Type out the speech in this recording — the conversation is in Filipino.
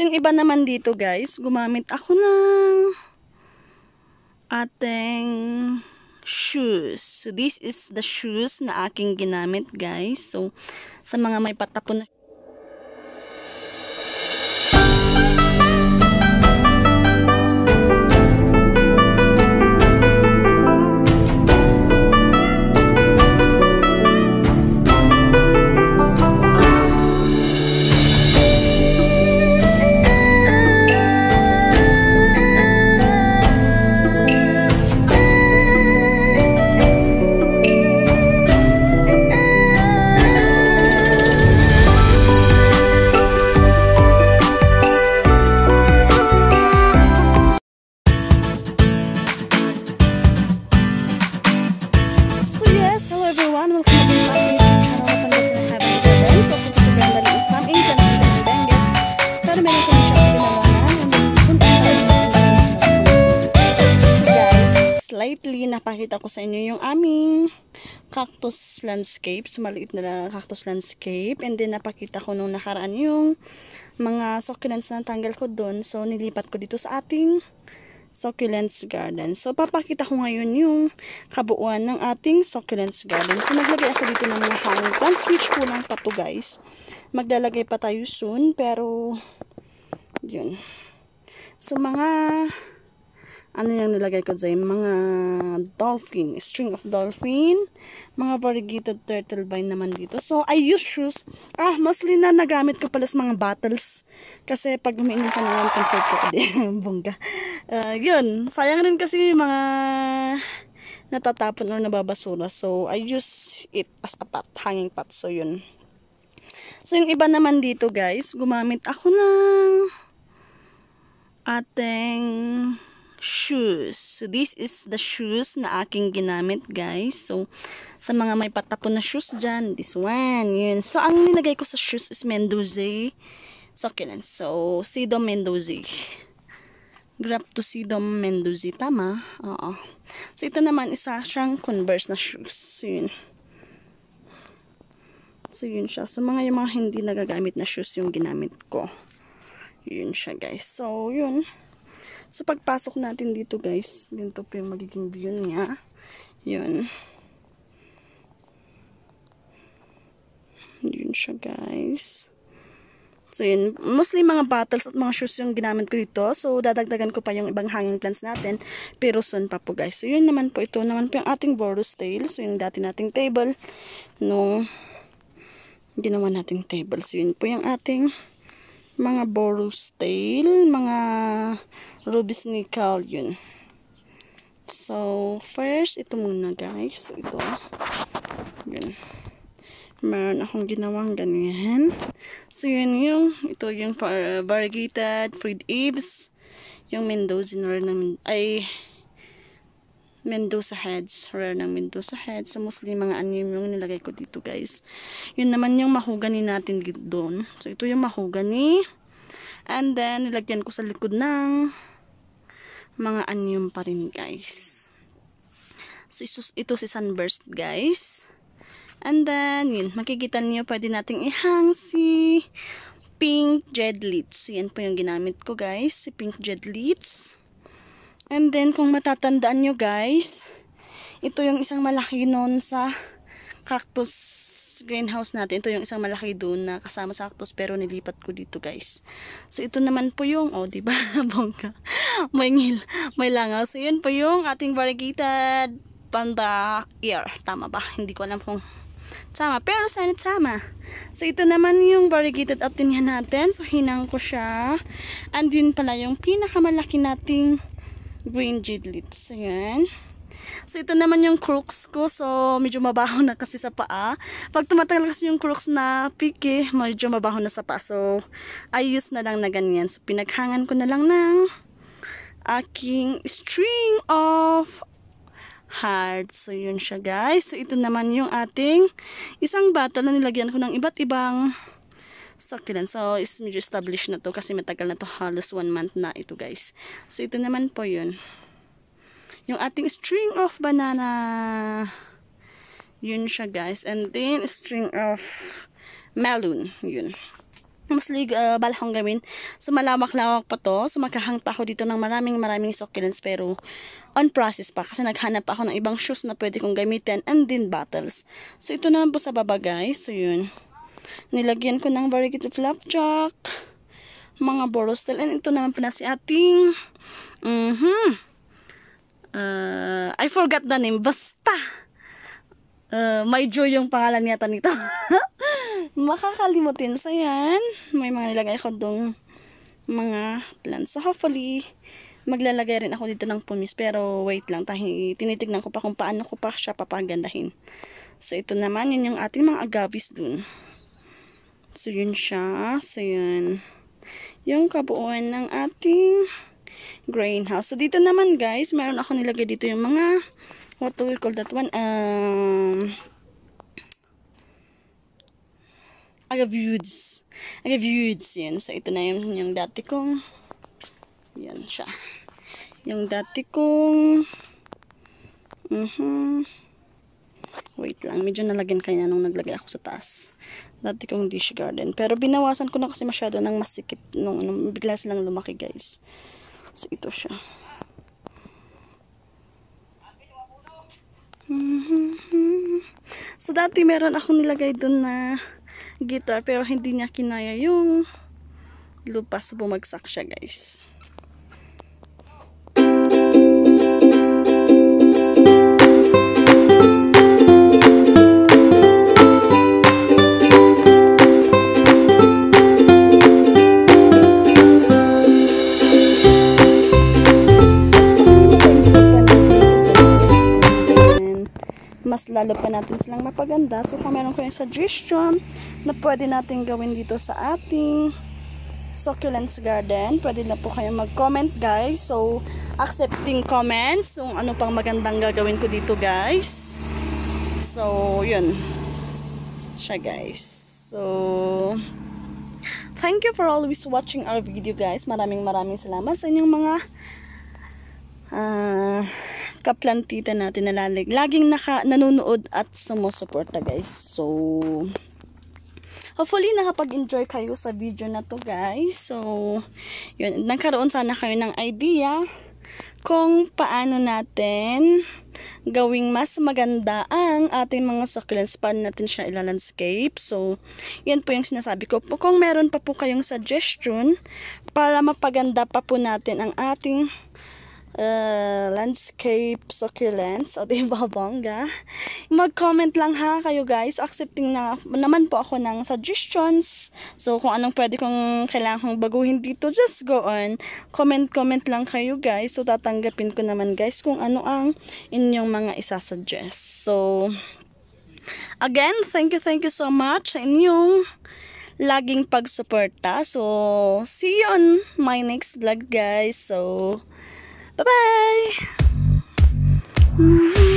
Yung iba naman dito guys, gumamit ako ng ating shoes. So, this is the shoes na aking ginamit guys. So, sa mga may patapon na lately, napakita ko sa inyo yung aming cactus landscape. So, Maliit na lang cactus landscape. And then, napakita ko nung nakaraan yung mga succulents na tanggal ko doon. So, nilipat ko dito sa ating succulents garden. So, papakita ko ngayon yung kabuuan ng ating succulents garden. So, naglagay ako dito ng mga hangin. One switch ko lang pa to, guys. Maglalagay pa tayo soon. Pero, yun. So, mga ano yung nilagay ko dyan, mga dolphin, string of dolphin, mga variegated turtle vine naman dito. So, I use shoes. Ah, mostly na nagamit ko pala sa mga bottles. Kasi pag umiinom ka naman, comfort ko di, bongga. Uh, yun, sayang rin kasi mga natatapon o nababasura. So, I use it as a pot, hanging pot. So, yun. So, yung iba naman dito, guys, gumamit ako ng ating shoes. So, this is the shoes na aking ginamit, guys. So, sa mga may patapon na shoes dyan, this one, yun. So, ang nilagay ko sa shoes is Mendoze succulent. So, Sidom Mendoze. Grab to Sidom Mendoze. Tama? Oo. So, ito naman, isa siyang Converse na shoes. So, yun. So, yun siya. So, mga yung mga hindi nagagamit na shoes yung ginamit ko. Yun siya, guys. So, yun. So, pagpasok natin dito, guys, ganito po yung magiging view niya. Yun. Yun siya, guys. So, yun. Mostly mga bottles at mga shoes yung ginamit ko dito. So, dadagdagan ko pa yung ibang hanging plants natin. Pero, soon pa po, guys. So, yun naman po ito. Naman po yung ating Boros tail. So, yung dati nating table. Nung ginawa nating table. So, yun po yung ating mga Boros tail. Mga rubies nickel yun. So, first, ito muna guys. So, ito. Yun. Meron akong ginawang ganyan. So, yun yung, ito yung uh, variegated Fred Eves. Yung Mendoza rare ng, ay, Mendoza heads. Rare ng Mendoza heads. So, mostly mga anim yung nilagay ko dito guys. Yun naman yung mahugani natin doon. So, ito yung mahugani. ni And then, nilagyan ko sa likod ng mga anyum pa rin, guys. So, ito, ito si sunburst, guys. And then, yun, makikita niyo pwede nating ihang si pink jedlits. So, yan po yung ginamit ko, guys. Si pink jedlits. And then, kung matatandaan nyo, guys, ito yung isang malaki nun sa cactus greenhouse natin. Ito yung isang malaki doon na kasama sa cactus pero nilipat ko dito guys. So ito naman po yung, oh diba, bongga, may ngil, may langaw. So yun po yung ating variegated panda ear. Tama ba? Hindi ko alam kung tama. Pero sana tama. So, ito naman yung variegated optinia natin. So, hinang ko siya. And yun pala yung pinakamalaki nating green gidlets. So, yan. So, ito naman yung crooks ko. So, medyo mabaho na kasi sa paa. Pag tumatagal kasi yung crooks na piki, medyo mabaho na sa paa. So, I use na lang na ganyan. So, pinaghangan ko na lang ng aking string of heart. So, yun siya guys. So, ito naman yung ating isang bottle na nilagyan ko ng iba't ibang succulent. So, is medyo established na to kasi matagal na to. Halos one month na ito guys. So, ito naman po yun yung ating string of banana yun siya guys and then string of melon yun mas lig uh, ah, balakong gamin so malawak-lawak pa to so magkahang pa ako dito ng maraming maraming succulents pero on process pa kasi naghanap ako ng ibang shoes na pwede kong gamitin and then bottles so ito naman po sa baba guys so yun nilagyan ko ng variegated flapjack mga borostel and ito naman pala si ating mhm mm Uh, I forgot the name. Basta. Uh, may Joy yung pangalan yata nito. Makakalimutin. So, yan. May mga nilagay ko dong mga plants. So, hopefully, maglalagay rin ako dito ng pumis. Pero, wait lang. Tahi, tinitignan ko pa kung paano ko pa siya papagandahin. So, ito naman. Yun yung ating mga agavis dun. So, yun siya. So, yun. Yung kabuuan ng ating greenhouse. So, dito naman guys, meron ako nilagay dito yung mga, what do we call that one? Um, agavudes. Agavudes, yun. So, ito na yun, yung dati kong, yan siya. Yung dati kong, mhm, uh -huh. wait lang, medyo nalagyan kanya nung naglagay ako sa taas dati kong dish garden. Pero binawasan ko na kasi masyado ng masikip nung, nung bigla silang lumaki guys. So, ito siya. So, dati meron ako nilagay doon na guitar pero hindi niya kinaya yung lupa. So, bumagsak siya, guys. lalo pa natin silang mapaganda. So, kung meron kayong suggestion na pwede natin gawin dito sa ating succulents garden, pwede na po kayong mag-comment guys. So, accepting comments kung ano pang magandang gagawin ko dito guys. So, yun. Siya guys. So, thank you for always watching our video guys. Maraming maraming salamat sa inyong mga ah, uh, kaplantita natin na lalag. Laging naka, nanonood at sumusuporta guys. So, hopefully nakapag-enjoy kayo sa video na to guys. So, yun. Nagkaroon sana kayo ng idea kung paano natin gawing mas maganda ang ating mga succulents paano natin siya ilalandscape so yan po yung sinasabi ko kung meron pa po kayong suggestion para mapaganda pa po natin ang ating uh, landscape succulents o diba bongga? Mag-comment lang ha kayo guys. Accepting na naman po ako ng suggestions. So kung anong pwede kong kailangan kong baguhin dito, just go on. Comment-comment lang kayo guys. So tatanggapin ko naman guys kung ano ang inyong mga isasuggest. So again, thank you, thank you so much sa inyong laging pagsuporta. So, see you on my next vlog guys. So, Bye bye.